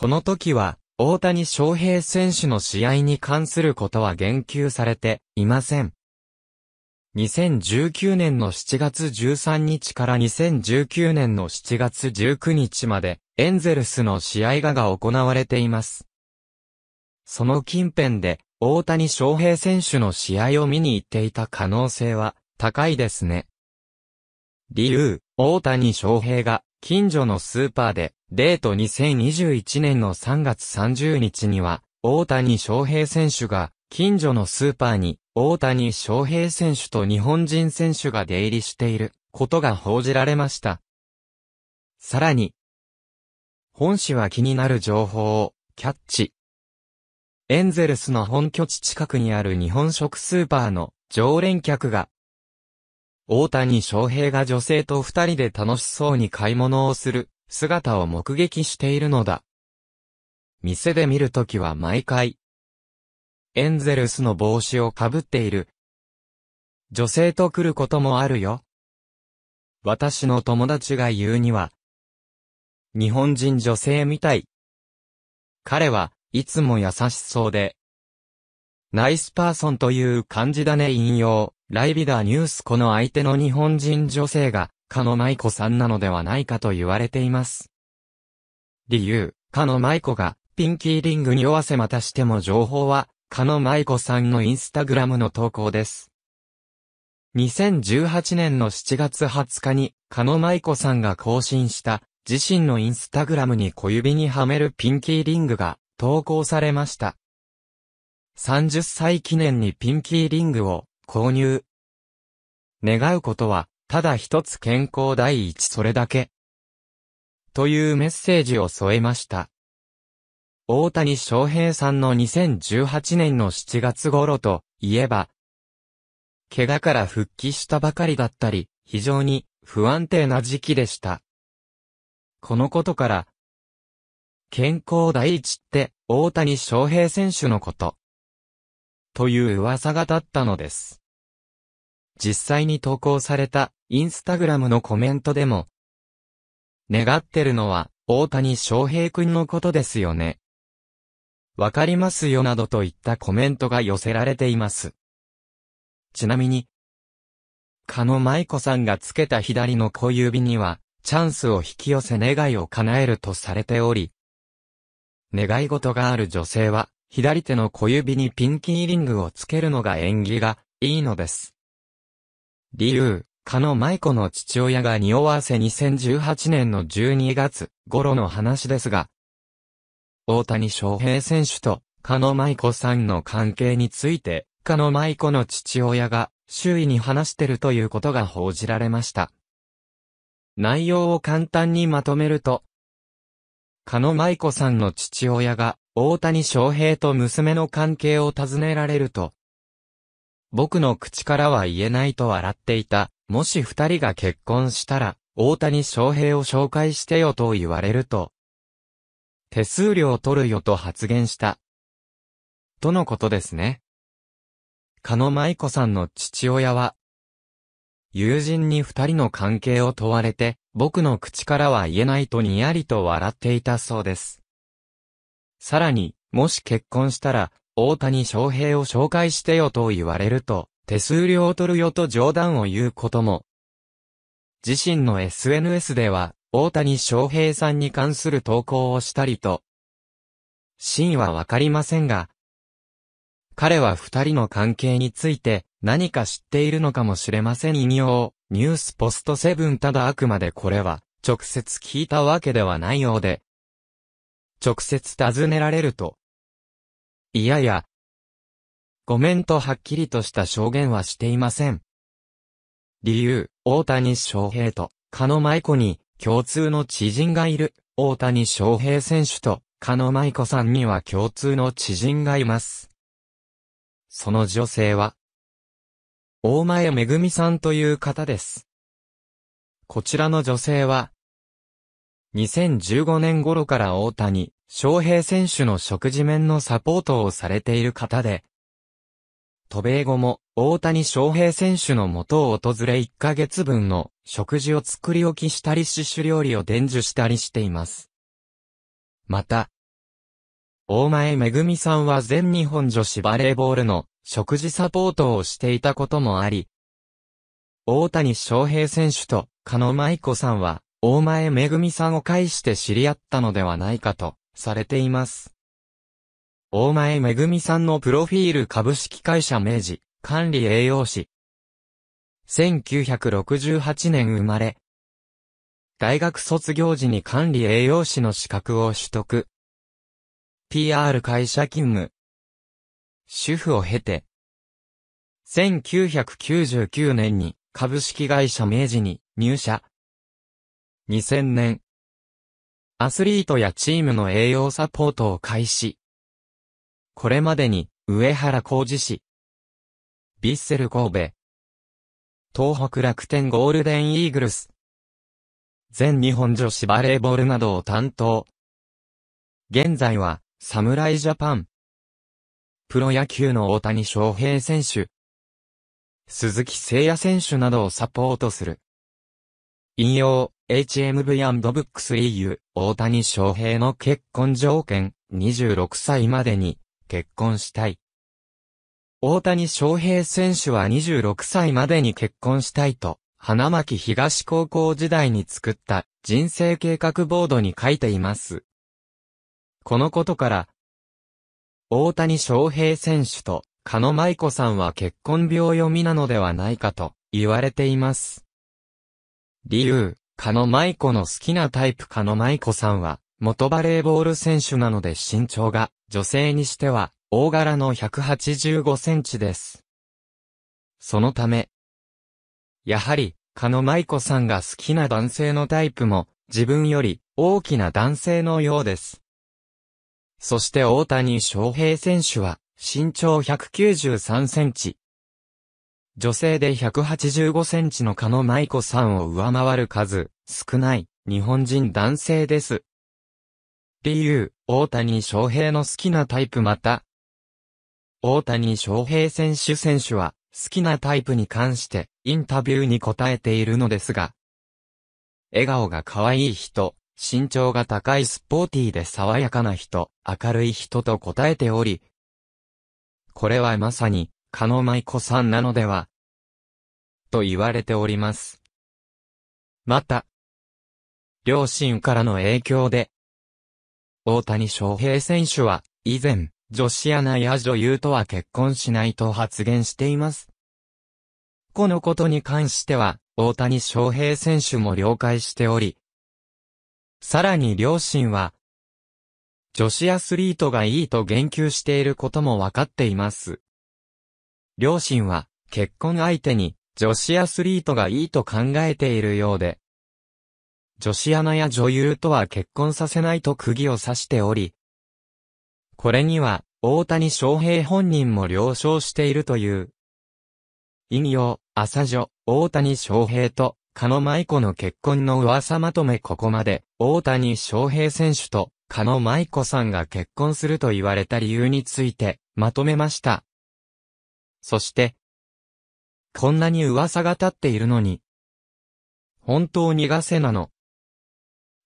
この時は、大谷翔平選手の試合に関することは言及されていません。2019年の7月13日から2019年の7月19日まで、エンゼルスの試合がが行われています。その近辺で、大谷翔平選手の試合を見に行っていた可能性は高いですね。理由、大谷翔平が近所のスーパーでデート2021年の3月30日には、大谷翔平選手が、近所のスーパーに、大谷翔平選手と日本人選手が出入りしていることが報じられました。さらに、本誌は気になる情報をキャッチ。エンゼルスの本拠地近くにある日本食スーパーの常連客が、大谷翔平が女性と二人で楽しそうに買い物をする姿を目撃しているのだ。店で見るときは毎回、エンゼルスの帽子をかぶっている。女性と来ることもあるよ。私の友達が言うには、日本人女性みたい。彼はいつも優しそうで、ナイスパーソンという感じだね引用、ライビダーニュースこの相手の日本人女性が、かの舞子さんなのではないかと言われています。理由、かの舞子が、ピンキーリングに弱せまたしても情報は、かの舞子さんのインスタグラムの投稿です。2018年の7月20日に、かの舞子さんが更新した、自身のインスタグラムに小指にはめるピンキーリングが、投稿されました。30歳記念にピンキーリングを購入。願うことはただ一つ健康第一それだけ。というメッセージを添えました。大谷翔平さんの2018年の7月頃といえば、怪我から復帰したばかりだったり、非常に不安定な時期でした。このことから、健康第一って大谷翔平選手のこと、という噂が立ったのです。実際に投稿されたインスタグラムのコメントでも、願ってるのは大谷翔平くんのことですよね。わかりますよなどといったコメントが寄せられています。ちなみに、かの舞子さんがつけた左の小指には、チャンスを引き寄せ願いを叶えるとされており、願い事がある女性は、左手の小指にピンキーリングをつけるのが縁起がいいのです。理由、かの舞子の父親が匂わせ2018年の12月頃の話ですが、大谷翔平選手とかの舞子さんの関係について、かの舞子の父親が周囲に話してるということが報じられました。内容を簡単にまとめると、かの舞子さんの父親が大谷翔平と娘の関係を尋ねられると、僕の口からは言えないと笑っていた。もし二人が結婚したら、大谷翔平を紹介してよと言われると、手数料取るよと発言した。とのことですね。かの舞子さんの父親は、友人に二人の関係を問われて、僕の口からは言えないとにやりと笑っていたそうです。さらに、もし結婚したら、大谷翔平を紹介してよと言われると、手数料を取るよと冗談を言うことも。自身の SNS では、大谷翔平さんに関する投稿をしたりと、真はわかりませんが、彼は二人の関係について何か知っているのかもしれません引用、ニュースポストセブンただあくまでこれは直接聞いたわけではないようで、直接尋ねられるといやや、ごめんとはっきりとした証言はしていません。理由、大谷翔平と、かの舞子に、共通の知人がいる、大谷翔平選手と、かの舞子さんには共通の知人がいます。その女性は、大前めぐみさんという方です。こちらの女性は、2015年頃から大谷、翔平選手の食事面のサポートをされている方で、渡米後も大谷翔平選手の元を訪れ1ヶ月分の食事を作り置きしたり刺種料理を伝授したりしています。また、大前めぐみさんは全日本女子バレーボールの食事サポートをしていたこともあり、大谷翔平選手と加野舞子さんは大前めぐみさんを介して知り合ったのではないかとされています。大前めぐみさんのプロフィール株式会社明治、管理栄養士。1968年生まれ。大学卒業時に管理栄養士の資格を取得。PR 会社勤務。主婦を経て。1999年に株式会社明治に入社。2000年、アスリートやチームの栄養サポートを開始。これまでに、上原浩二氏、ヴィッセル神戸、東北楽天ゴールデンイーグルス、全日本女子バレーボールなどを担当。現在は、侍ジャパン。プロ野球の大谷翔平選手、鈴木誠也選手などをサポートする。引用、HMV&Books EU、大谷翔平の結婚条件、26歳までに、結婚したい。大谷翔平選手は26歳までに結婚したいと、花巻東高校時代に作った人生計画ボードに書いています。このことから、大谷翔平選手と、加野舞子さんは結婚病読みなのではないかと言われています。理由、カノマイコの好きなタイプカノマイコさんは、元バレーボール選手なので身長が、女性にしては、大柄の185センチです。そのため、やはり、カノマイコさんが好きな男性のタイプも、自分より、大きな男性のようです。そして大谷翔平選手は、身長193センチ、女性で185センチのノマ舞子さんを上回る数、少ない、日本人男性です。理由、大谷翔平の好きなタイプまた。大谷翔平選手選手は、好きなタイプに関して、インタビューに答えているのですが、笑顔が可愛い人、身長が高いスポーティーで爽やかな人、明るい人と答えており、これはまさに、加納舞子さんなのでは、と言われております。また、両親からの影響で、大谷翔平選手は、以前、女子アナや女優とは結婚しないと発言しています。このことに関しては、大谷翔平選手も了解しており、さらに両親は、女子アスリートがいいと言及していることもわかっています。両親は、結婚相手に、女子アスリートがいいと考えているようで、女子アナや女優とは結婚させないと釘を刺しており、これには、大谷翔平本人も了承しているという。引用、朝女、大谷翔平と、ノマ舞子の結婚の噂まとめここまで、大谷翔平選手と、ノマ舞子さんが結婚すると言われた理由について、まとめました。そして、こんなに噂が立っているのに、本当にガセなの、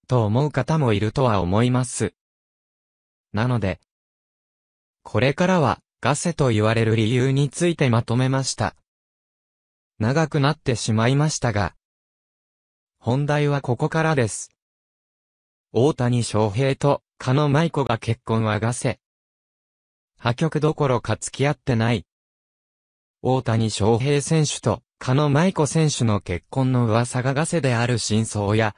と思う方もいるとは思います。なので、これからは、ガセと言われる理由についてまとめました。長くなってしまいましたが、本題はここからです。大谷翔平と、加野舞子が結婚はガセ。破局どころか付き合ってない。大谷翔平選手と、加野舞子選手の結婚の噂がガセである真相や、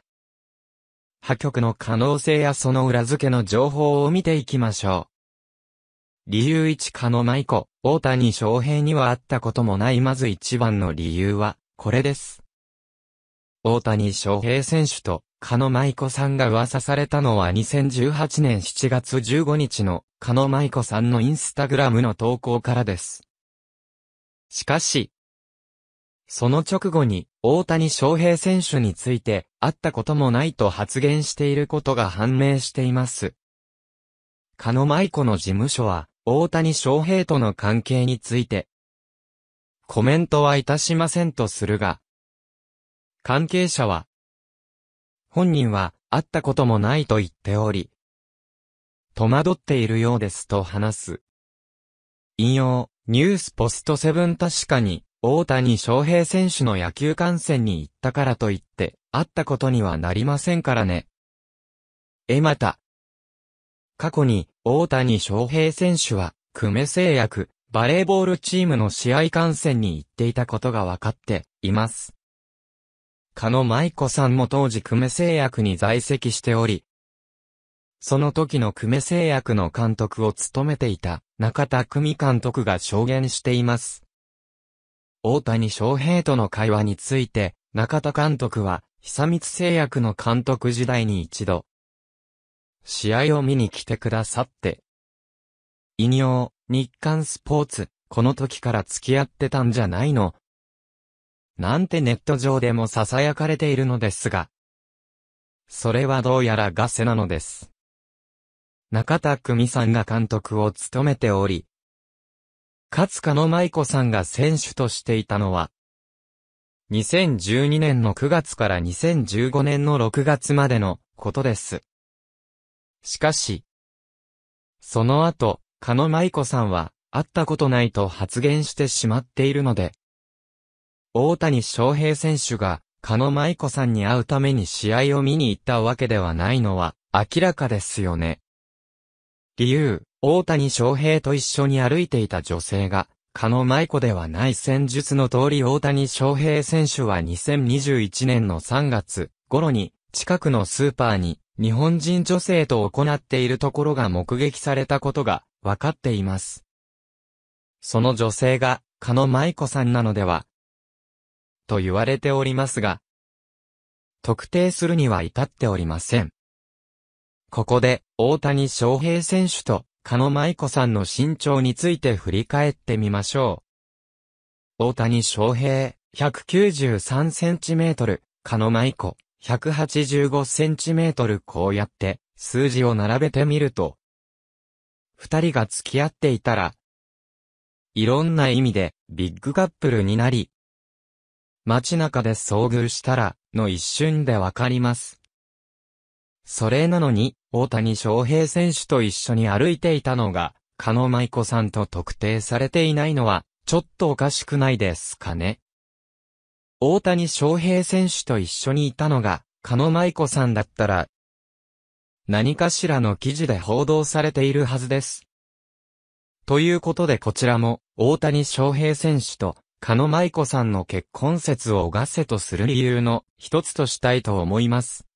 破局の可能性やその裏付けの情報を見ていきましょう。理由1加野舞子、大谷翔平には会ったこともないまず一番の理由は、これです。大谷翔平選手と、加野舞子さんが噂されたのは2018年7月15日の、加野舞子さんのインスタグラムの投稿からです。しかし、その直後に、大谷翔平選手について、会ったこともないと発言していることが判明しています。ノマ舞子の事務所は、大谷翔平との関係について、コメントはいたしませんとするが、関係者は、本人は会ったこともないと言っており、戸惑っているようですと話す。引用ニュースポストセブン確かに、大谷翔平選手の野球観戦に行ったからといって、会ったことにはなりませんからね。えまた。過去に、大谷翔平選手は、久米製薬、バレーボールチームの試合観戦に行っていたことが分かっています。加野舞子さんも当時久米製薬に在籍しており、その時の久米製薬の監督を務めていた中田久美監督が証言しています。大谷翔平との会話について、中田監督は、久光製薬の監督時代に一度、試合を見に来てくださって、異名、日刊スポーツ、この時から付き合ってたんじゃないのなんてネット上でも囁かれているのですが、それはどうやらガセなのです。中田久美さんが監督を務めており、かつかの舞子さんが選手としていたのは、2012年の9月から2015年の6月までのことです。しかし、その後、加の舞子さんは、会ったことないと発言してしまっているので、大谷翔平選手が、加の舞子さんに会うために試合を見に行ったわけではないのは、明らかですよね。理由、大谷翔平と一緒に歩いていた女性が、ノマ舞子ではない戦術の通り大谷翔平選手は2021年の3月頃に、近くのスーパーに、日本人女性と行っているところが目撃されたことが、わかっています。その女性が、ノマ舞子さんなのでは、と言われておりますが、特定するには至っておりません。ここで、大谷翔平選手と、加野舞子さんの身長について振り返ってみましょう。大谷翔平、193センチメートル、加野舞子、185センチメートルこうやって、数字を並べてみると、二人が付き合っていたら、いろんな意味で、ビッグカップルになり、街中で遭遇したら、の一瞬でわかります。それなのに、大谷翔平選手と一緒に歩いていたのが、加野舞子さんと特定されていないのは、ちょっとおかしくないですかね。大谷翔平選手と一緒にいたのが、加野舞子さんだったら、何かしらの記事で報道されているはずです。ということでこちらも、大谷翔平選手と、加野舞子さんの結婚説をガせとする理由の一つとしたいと思います。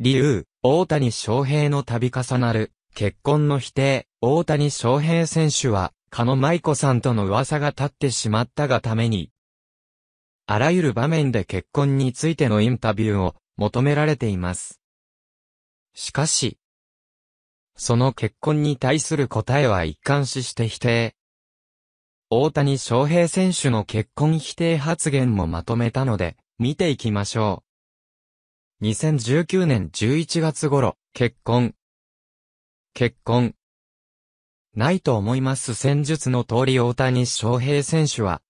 理由、大谷翔平の度重なる、結婚の否定、大谷翔平選手は、加野舞子さんとの噂が立ってしまったがために、あらゆる場面で結婚についてのインタビューを求められています。しかし、その結婚に対する答えは一貫視して否定。大谷翔平選手の結婚否定発言もまとめたので、見ていきましょう。2019年11月頃、結婚。結婚。ないと思います戦術の通り大谷翔平選手は、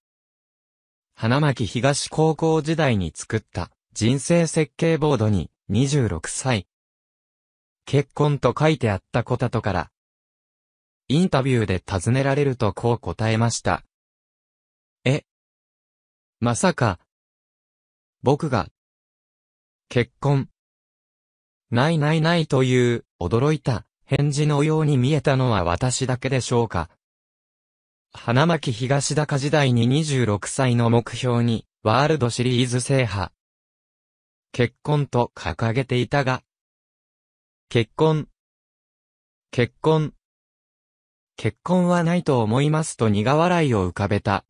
花巻東高校時代に作った人生設計ボードに26歳。結婚と書いてあったこととから、インタビューで尋ねられるとこう答えました。えまさか、僕が結婚。ないないないという、驚いた、返事のように見えたのは私だけでしょうか。花巻東高時代に26歳の目標に、ワールドシリーズ制覇。結婚と掲げていたが、結婚。結婚。結婚はないと思いますと苦笑いを浮かべた。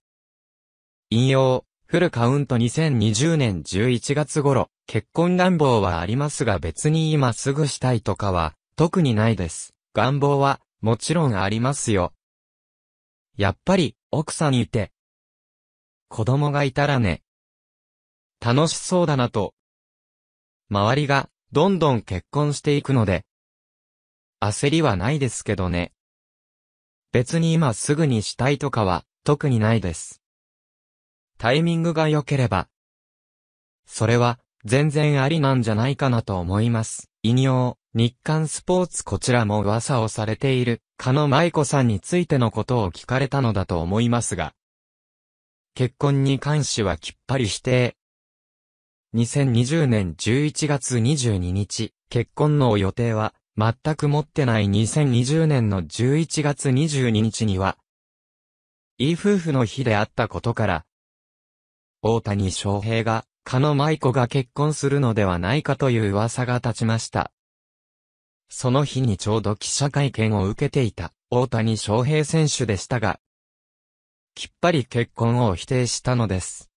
引用、フルカウント2020年11月頃。結婚願望はありますが別に今すぐしたいとかは、特にないです。願望は、もちろんありますよ。やっぱり、奥さんいて。子供がいたらね。楽しそうだなと。周りが、どんどん結婚していくので。焦りはないですけどね。別に今すぐにしたいとかは、特にないです。タイミングが良ければ。それは、全然ありなんじゃないかなと思います。引用、日刊スポーツこちらも噂をされている、加野舞子さんについてのことを聞かれたのだと思いますが、結婚に関しはきっぱり否定。2020年11月22日、結婚の予定は、全く持ってない2020年の11月22日には、いい夫婦の日であったことから、大谷翔平がかの舞子が結婚するのではないかという噂が立ちました。その日にちょうど記者会見を受けていた大谷翔平選手でしたが、きっぱり結婚を否定したのです。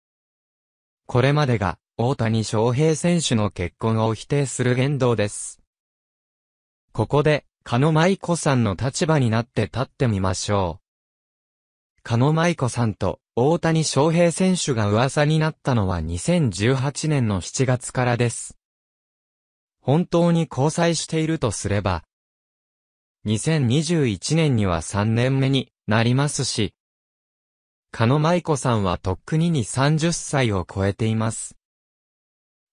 これまでが大谷翔平選手の結婚を否定する言動です。ここで、狩野舞子さんの立場になって立ってみましょう。狩野舞子さんと大谷翔平選手が噂になったのは2018年の7月からです。本当に交際しているとすれば、2021年には3年目になりますし、ノ野イ子さんはとっくにに30歳を超えています。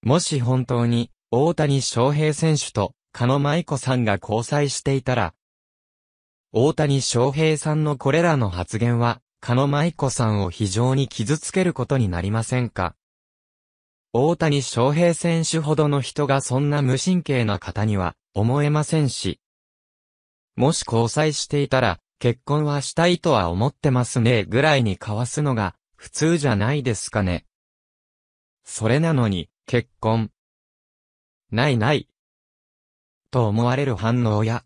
もし本当に大谷翔平選手とノ野イ子さんが交際していたら、大谷翔平さんのこれらの発言はノ野イ子さんを非常に傷つけることになりませんか大谷翔平選手ほどの人がそんな無神経な方には思えませんし。もし交際していたら、結婚はしたいとは思ってますねぐらいに交わすのが普通じゃないですかね。それなのに、結婚。ないない。と思われる反応や、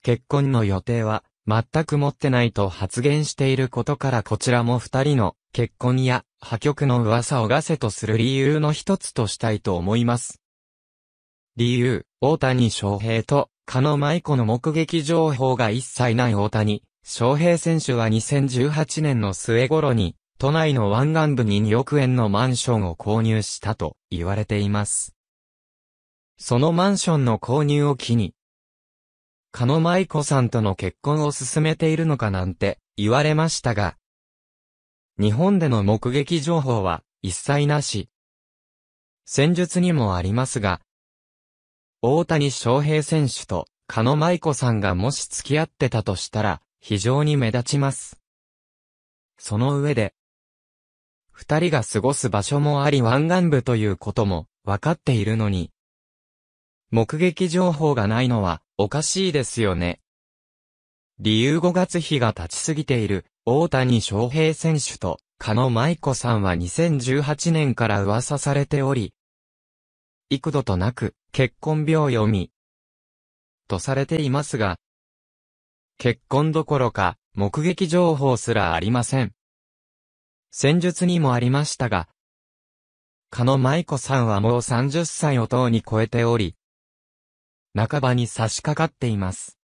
結婚の予定は全く持ってないと発言していることからこちらも二人の結婚や破局の噂をガセとする理由の一つとしたいと思います。理由、大谷翔平と、ノ野舞子の目撃情報が一切ない大谷、翔平選手は2018年の末頃に、都内の湾岸部に2億円のマンションを購入したと言われています。そのマンションの購入を機に、加野舞子さんとの結婚を進めているのかなんて言われましたが、日本での目撃情報は一切なし。戦術にもありますが、大谷翔平選手と加野舞子さんがもし付き合ってたとしたら、非常に目立ちます。その上で、二人が過ごす場所もあり湾岸部ということも分かっているのに、目撃情報がないのはおかしいですよね。理由5月日が経ちすぎている、大谷翔平選手と、加野舞子さんは2018年から噂されており、幾度となく、結婚病読み、とされていますが、結婚どころか、目撃情報すらありません。戦術にもありましたが、加野舞子さんはもう30歳を等に超えており、半ばに差し掛かっています。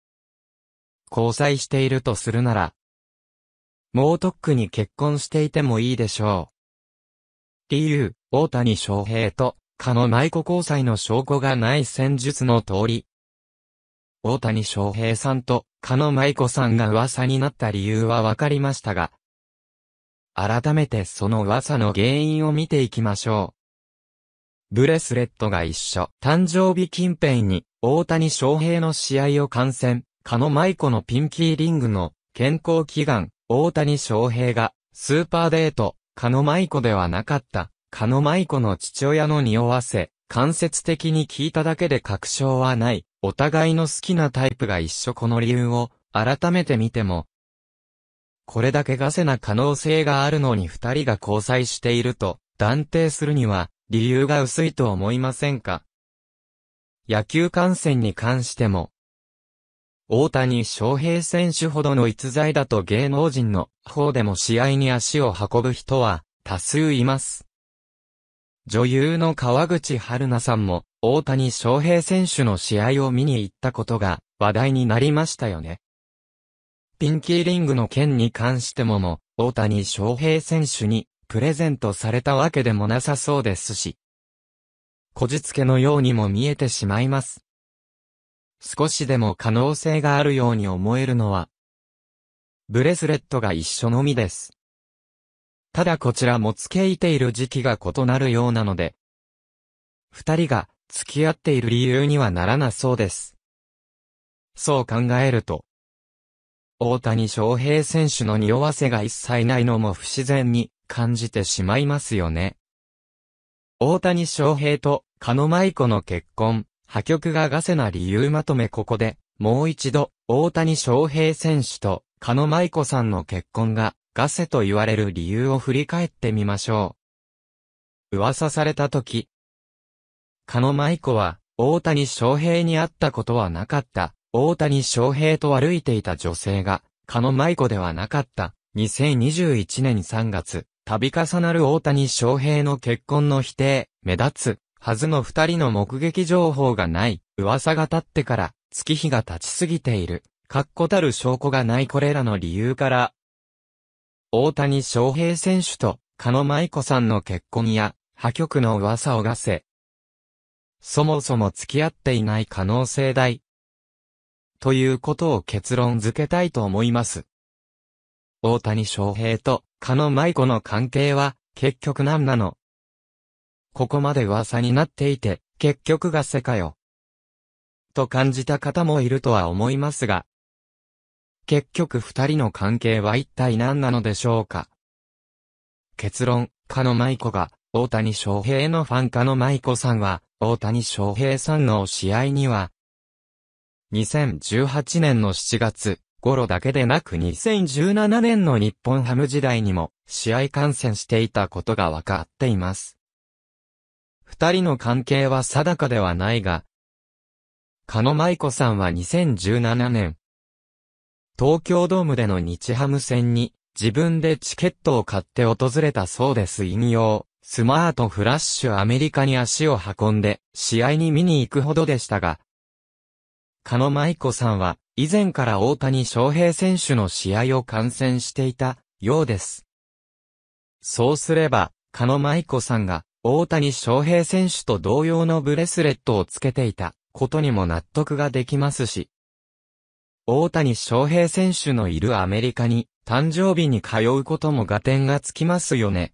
交際しているとするなら、もうとっくに結婚していてもいいでしょう。理由、大谷翔平と、かの舞子交際の証拠がない戦術の通り。大谷翔平さんと、かの舞子さんが噂になった理由はわかりましたが、改めてその噂の原因を見ていきましょう。ブレスレットが一緒。誕生日近辺に大谷翔平の試合を観戦、ノ野舞子のピンキーリングの健康祈願、大谷翔平が、スーパーデート、ノ野舞子ではなかった、ノ野舞子の父親の匂わせ、間接的に聞いただけで確証はない、お互いの好きなタイプが一緒この理由を、改めて見ても、これだけガセな可能性があるのに二人が交際していると断定するには理由が薄いと思いませんか野球観戦に関しても、大谷翔平選手ほどの逸材だと芸能人の方でも試合に足を運ぶ人は多数います。女優の川口春奈さんも大谷翔平選手の試合を見に行ったことが話題になりましたよね。ピンキーリングの件に関してもも、大谷翔平選手にプレゼントされたわけでもなさそうですし、こじつけのようにも見えてしまいます。少しでも可能性があるように思えるのは、ブレスレットが一緒のみです。ただこちらも付けいている時期が異なるようなので、二人が付き合っている理由にはならなそうです。そう考えると、大谷翔平選手の匂わせが一切ないのも不自然に感じてしまいますよね。大谷翔平とカノマイコの結婚、破局がガセな理由まとめここで、もう一度、大谷翔平選手と、カノマイコさんの結婚が、ガセと言われる理由を振り返ってみましょう。噂された時、カノマイコは、大谷翔平に会ったことはなかった、大谷翔平と歩いていた女性が、カノマイコではなかった、2021年3月、度重なる大谷翔平の結婚の否定、目立つ。はずの二人の目撃情報がない。噂が立ってから、月日が経ちすぎている。確固たる証拠がないこれらの理由から、大谷翔平選手と、加野舞子さんの結婚や、破局の噂をがせ、そもそも付き合っていない可能性大。ということを結論付けたいと思います。大谷翔平と、加野舞子の関係は、結局何なのここまで噂になっていて、結局が世かよ。と感じた方もいるとは思いますが、結局二人の関係は一体何なのでしょうか。結論、かの舞子が、大谷翔平のファンかの舞子さんは、大谷翔平さんの試合には、2018年の7月頃だけでなく2017年の日本ハム時代にも試合観戦していたことが分かっています。二人の関係は定かではないが、ノ野舞子さんは2017年、東京ドームでの日ハム戦に自分でチケットを買って訪れたそうです引用。スマートフラッシュアメリカに足を運んで試合に見に行くほどでしたが、ノ野舞子さんは以前から大谷翔平選手の試合を観戦していたようです。そうすれば、ノ野舞子さんが大谷翔平選手と同様のブレスレットをつけていたことにも納得ができますし、大谷翔平選手のいるアメリカに誕生日に通うことも合点がつきますよね。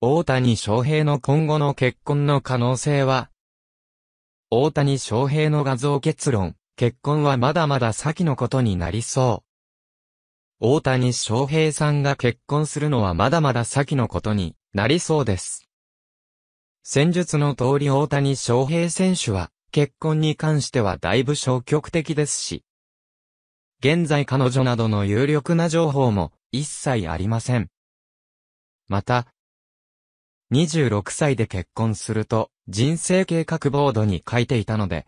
大谷翔平の今後の結婚の可能性は、大谷翔平の画像結論、結婚はまだまだ先のことになりそう。大谷翔平さんが結婚するのはまだまだ先のことになりそうです。戦術の通り大谷翔平選手は、結婚に関してはだいぶ消極的ですし。現在彼女などの有力な情報も一切ありません。また、26歳で結婚すると人生計画ボードに書いていたので、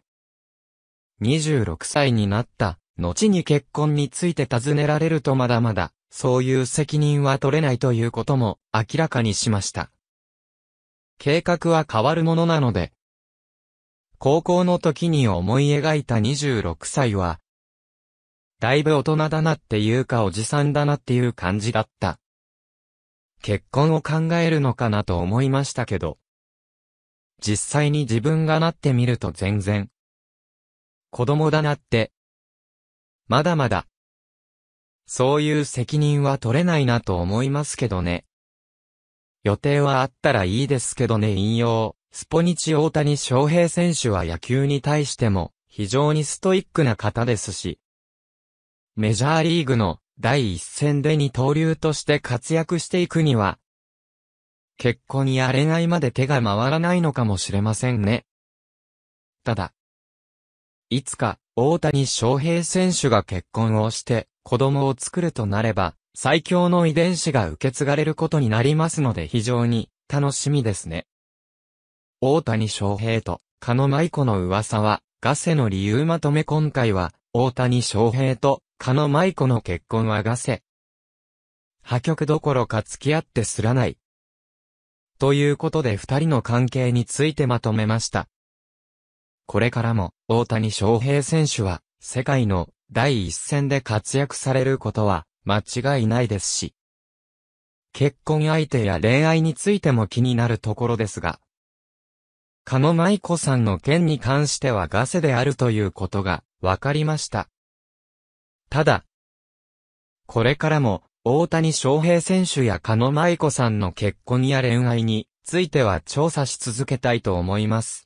26歳になった後に結婚について尋ねられるとまだまだそういう責任は取れないということも明らかにしました。計画は変わるものなので、高校の時に思い描いた26歳は、だいぶ大人だなっていうかおじさんだなっていう感じだった。結婚を考えるのかなと思いましたけど、実際に自分がなってみると全然、子供だなって、まだまだ、そういう責任は取れないなと思いますけどね。予定はあったらいいですけどね引用。スポニチ大谷翔平選手は野球に対しても非常にストイックな方ですし、メジャーリーグの第一戦で二刀流として活躍していくには、結婚や恋愛まで手が回らないのかもしれませんね。ただ、いつか大谷翔平選手が結婚をして子供を作るとなれば、最強の遺伝子が受け継がれることになりますので非常に楽しみですね。大谷翔平とノマ舞子の噂はガセの理由まとめ今回は大谷翔平とノマ舞子の結婚はガセ。破局どころか付き合ってすらない。ということで二人の関係についてまとめました。これからも大谷翔平選手は世界の第一線で活躍されることは間違いないですし。結婚相手や恋愛についても気になるところですが、ノ野舞子さんの件に関してはガセであるということが分かりました。ただ、これからも大谷翔平選手やノマ舞子さんの結婚や恋愛については調査し続けたいと思います。